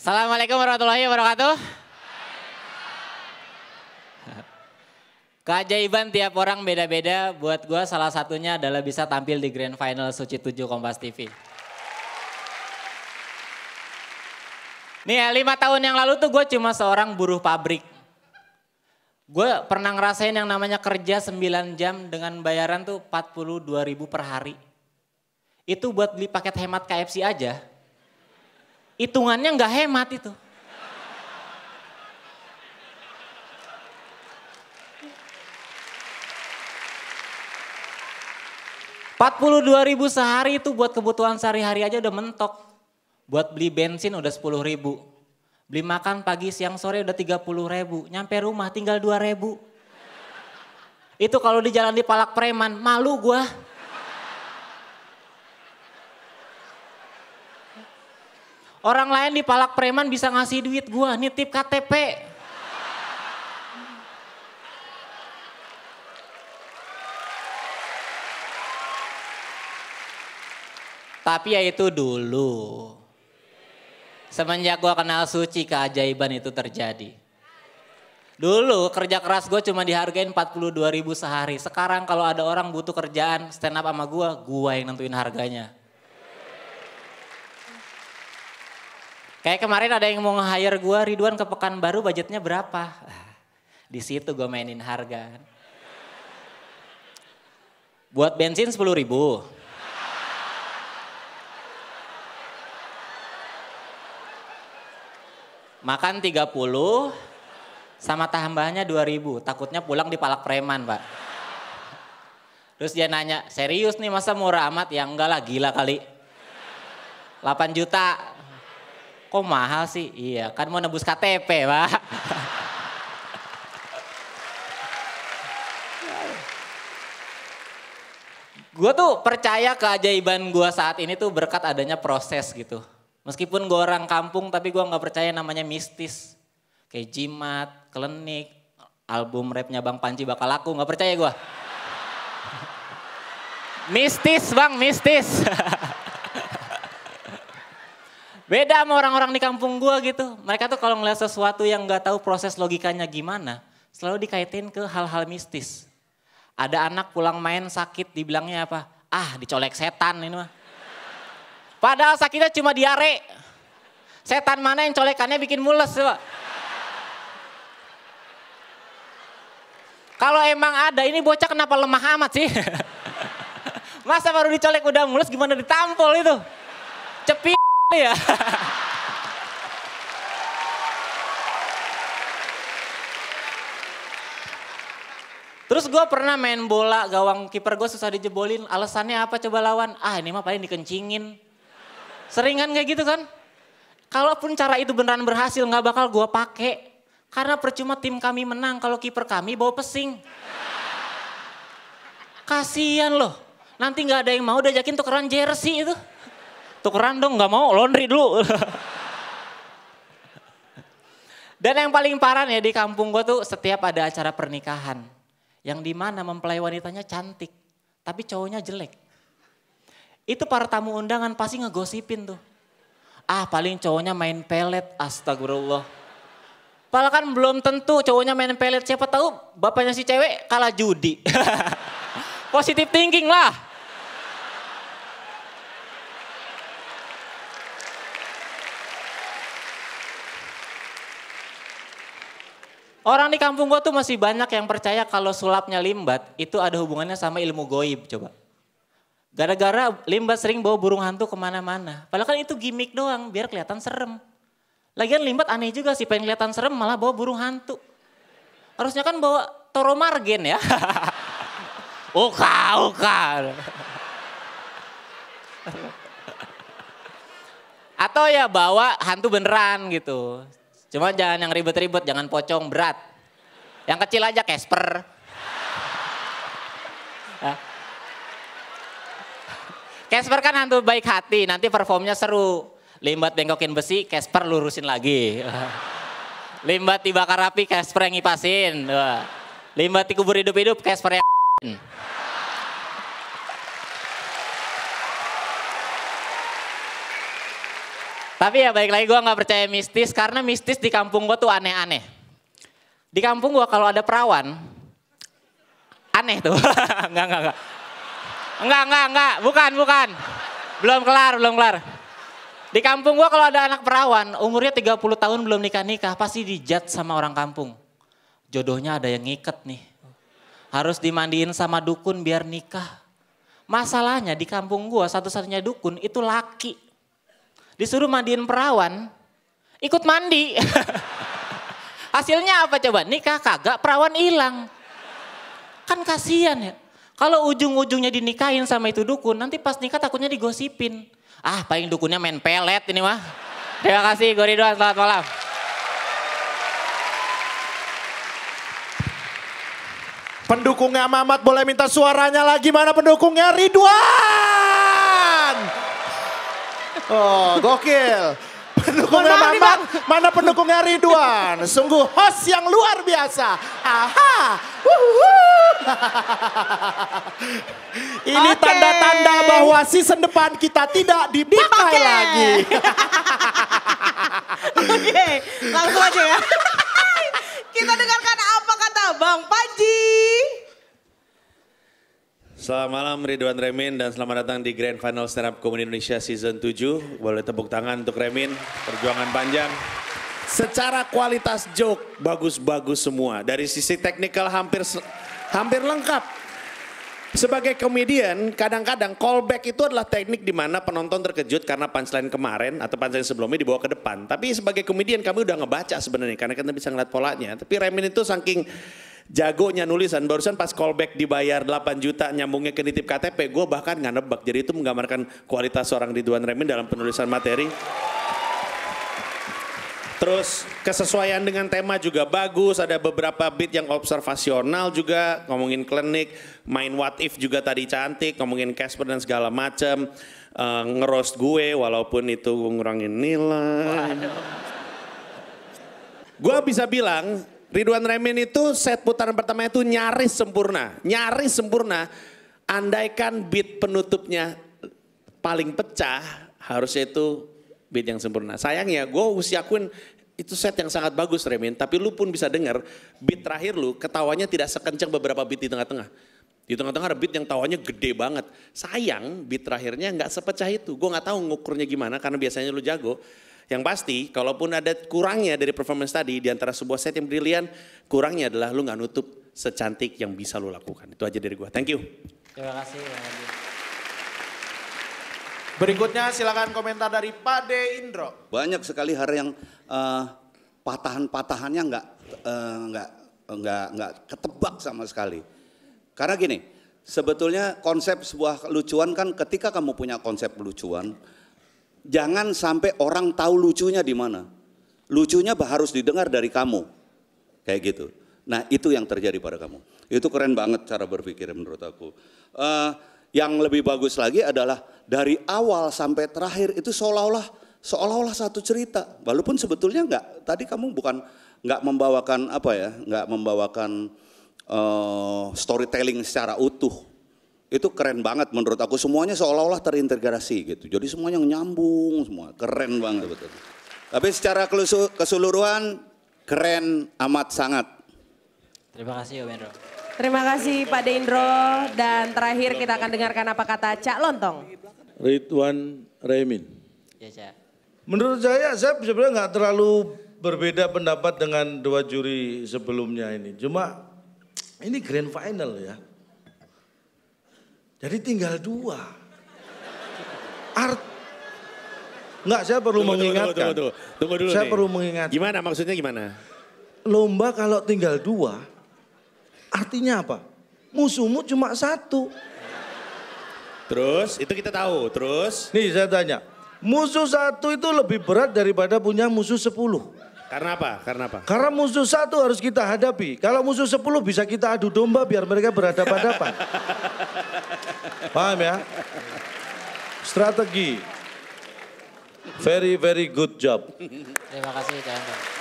Assalamualaikum warahmatullahi wabarakatuh. Keajaiban tiap orang beda-beda, buat gue salah satunya adalah bisa tampil di Grand Final Suci 7 Kompas TV. Nih ya, lima tahun yang lalu tuh gue cuma seorang buruh pabrik. Gue pernah ngerasain yang namanya kerja 9 jam dengan bayaran tuh 42 ribu per hari. Itu buat beli paket hemat KFC aja hitungannya nggak hemat itu. Empat puluh dua ribu sehari itu buat kebutuhan sehari-hari aja udah mentok. Buat beli bensin udah sepuluh ribu. Beli makan pagi siang sore udah tiga puluh ribu. Nyampe rumah tinggal dua ribu. Itu kalau di jalan di palak preman, malu gue. Orang lain di palak preman bisa ngasih duit gua nitip KTP. Tapi ya itu dulu. Semenjak gua kenal Suci keajaiban itu terjadi. Dulu kerja keras gue cuma dihargain 42 ribu sehari. Sekarang kalau ada orang butuh kerjaan stand up sama gue, gue yang nentuin harganya. Kayak kemarin ada yang mau nge-hire gue, Ridwan ke Pekanbaru budgetnya berapa? Di situ gue mainin harga. Buat bensin 10 ribu. Makan 30, sama tambahnya 2000 takutnya pulang dipalak preman pak. Terus dia nanya, serius nih masa murah amat? Ya enggak lah, gila kali. 8 juta, Kok mahal sih? Iya, kan mau nebus KTP, Pak. gue tuh percaya keajaiban gue saat ini tuh berkat adanya proses gitu. Meskipun gue orang kampung tapi gue gak percaya namanya mistis. Kayak jimat, klenik, album rapnya Bang Panji bakal laku, gak percaya gue. mistis bang, mistis. Beda sama orang-orang di kampung gue gitu. Mereka tuh kalau ngeliat sesuatu yang gak tahu proses logikanya gimana, selalu dikaitin ke hal-hal mistis. Ada anak pulang main sakit, dibilangnya apa? Ah, dicolek setan ini mah. Padahal sakitnya cuma diare. Setan mana yang colekannya bikin mules, Pak? Kalau emang ada, ini bocah kenapa lemah amat sih? Masa baru dicolek udah mulus gimana ditampol itu? Cepi ya. Terus gue pernah main bola gawang kiper gue susah dijebolin. Alasannya apa coba lawan? Ah ini mah paling dikencingin. Seringan kayak gitu kan? Kalaupun cara itu beneran berhasil gak bakal gue pakai. Karena percuma tim kami menang kalau kiper kami bawa pesing. Kasian loh. Nanti gak ada yang mau udah jakin tukeran jersey itu tukeran dong nggak mau laundry dulu. Dan yang paling parah ya di kampung gue tuh setiap ada acara pernikahan. Yang dimana mempelai wanitanya cantik. Tapi cowoknya jelek. Itu para tamu undangan pasti ngegosipin tuh. Ah paling cowoknya main pelet astagfirullah. Padahal kan belum tentu cowoknya main pelet. Siapa tahu bapaknya si cewek kalah judi. positif thinking lah. Orang di kampung gue tuh masih banyak yang percaya kalau sulapnya limbat itu ada hubungannya sama ilmu goib coba. Gara-gara limbat sering bawa burung hantu kemana-mana. Padahal kan itu gimmick doang biar kelihatan serem. Lagian limbat aneh juga sih pengen kelihatan serem malah bawa burung hantu. Harusnya kan bawa toro margin ya. uka, uka. Atau ya bawa hantu beneran gitu. Cuma jangan yang ribet-ribet, jangan pocong berat. Yang kecil aja Casper. Casper kan hantu baik hati, nanti performnya seru. Limbat bengkokin besi, Casper lurusin lagi. Limbat dibakar api, Casper yang ngipasin. Limbat dikubur hidup-hidup, Casper yang Tapi ya baik lagi gue nggak percaya mistis karena mistis di kampung gue tuh aneh-aneh. Di kampung gue kalau ada perawan, aneh tuh. enggak, enggak, enggak. Enggak, enggak, enggak. Bukan, bukan. Belum kelar, belum kelar. Di kampung gue kalau ada anak perawan, umurnya 30 tahun belum nikah-nikah, pasti dijat sama orang kampung. Jodohnya ada yang ngiket nih. Harus dimandiin sama dukun biar nikah. Masalahnya di kampung gue satu-satunya dukun itu laki disuruh mandiin perawan, ikut mandi. Hasilnya apa coba? Nikah kagak, perawan hilang. Kan kasihan ya. Kalau ujung-ujungnya dinikahin sama itu dukun, nanti pas nikah takutnya digosipin. Ah, paling dukunnya main pelet ini mah. Terima kasih, Gori Doan. Selamat malam. Pendukungnya Mamat boleh minta suaranya lagi. Mana pendukungnya? Ridwan! Oh, gokil. Pendukungnya Bambang, nih, mana pendukungnya Ridwan? Sungguh host yang luar biasa. Aha. Ini tanda-tanda okay. bahwa season depan kita tidak dipakai, dipakai. lagi. Oke, okay. langsung aja ya. Selamat malam Ridwan Remin dan selamat datang di Grand Final Stand Up Comedy Indonesia Season 7. Boleh tepuk tangan untuk Remin, perjuangan panjang. Secara kualitas joke bagus-bagus semua. Dari sisi teknikal hampir hampir lengkap. Sebagai komedian, kadang-kadang callback itu adalah teknik di mana penonton terkejut karena punchline kemarin atau punchline sebelumnya dibawa ke depan. Tapi sebagai komedian kami udah ngebaca sebenarnya karena kita bisa ngeliat polanya. Tapi Remin itu saking jagonya nulisan barusan pas callback dibayar 8 juta nyambungnya ke nitip KTP gue bahkan nggak nebak jadi itu menggambarkan kualitas seorang Ridwan Remin dalam penulisan materi Terus kesesuaian dengan tema juga bagus, ada beberapa beat yang observasional juga, ngomongin klinik, main what if juga tadi cantik, ngomongin Casper dan segala macem, uh, eh, ngerost gue walaupun itu ngurangin nilai. Gue bisa bilang Ridwan Remin itu set putaran pertama itu nyaris sempurna. Nyaris sempurna. Andaikan beat penutupnya paling pecah harusnya itu beat yang sempurna. Sayangnya gue usia akuin itu set yang sangat bagus Remin. Tapi lu pun bisa denger beat terakhir lu ketawanya tidak sekencang beberapa beat di tengah-tengah. Di tengah-tengah ada beat yang tawanya gede banget. Sayang beat terakhirnya nggak sepecah itu. Gue nggak tahu ngukurnya gimana karena biasanya lu jago. Yang pasti, kalaupun ada kurangnya dari performance tadi, di antara sebuah set yang brilian, kurangnya adalah lu nggak nutup secantik yang bisa lu lakukan. Itu aja dari gua. Thank you. Terima kasih. Berikutnya silakan komentar dari Pade Indro. Banyak sekali hari yang uh, patahan-patahannya nggak uh, nggak nggak ketebak sama sekali. Karena gini, sebetulnya konsep sebuah lucuan kan ketika kamu punya konsep lucuan, jangan sampai orang tahu lucunya di mana. Lucunya harus didengar dari kamu. Kayak gitu. Nah itu yang terjadi pada kamu. Itu keren banget cara berpikir menurut aku. Uh, yang lebih bagus lagi adalah dari awal sampai terakhir itu seolah-olah seolah-olah satu cerita. Walaupun sebetulnya enggak. Tadi kamu bukan enggak membawakan apa ya, Enggak membawakan uh, storytelling secara utuh itu keren banget menurut aku semuanya seolah-olah terintegrasi gitu jadi semuanya nyambung semua keren banget betul tapi secara keseluruhan keren amat sangat terima kasih Om Indro terima kasih Pak Indro dan terakhir kita akan dengarkan apa kata Cak Lontong Ridwan Remin ya Cak menurut saya saya sebenarnya nggak terlalu berbeda pendapat dengan dua juri sebelumnya ini cuma ini grand final ya jadi tinggal dua. Art Enggak, saya perlu tunggu, mengingatkan. Tunggu, tunggu, tunggu, tunggu dulu Saya nih. perlu mengingatkan. Gimana maksudnya gimana? Lomba kalau tinggal dua, artinya apa? Musuhmu cuma satu. Terus, itu kita tahu, terus? Nih saya tanya, musuh satu itu lebih berat daripada punya musuh sepuluh. Karena apa? Karena apa? Karena musuh satu harus kita hadapi. Kalau musuh sepuluh bisa kita adu domba biar mereka berhadapan-hadapan. Paham ya? Strategi. Very, very good job. Terima kasih, Cahyanto.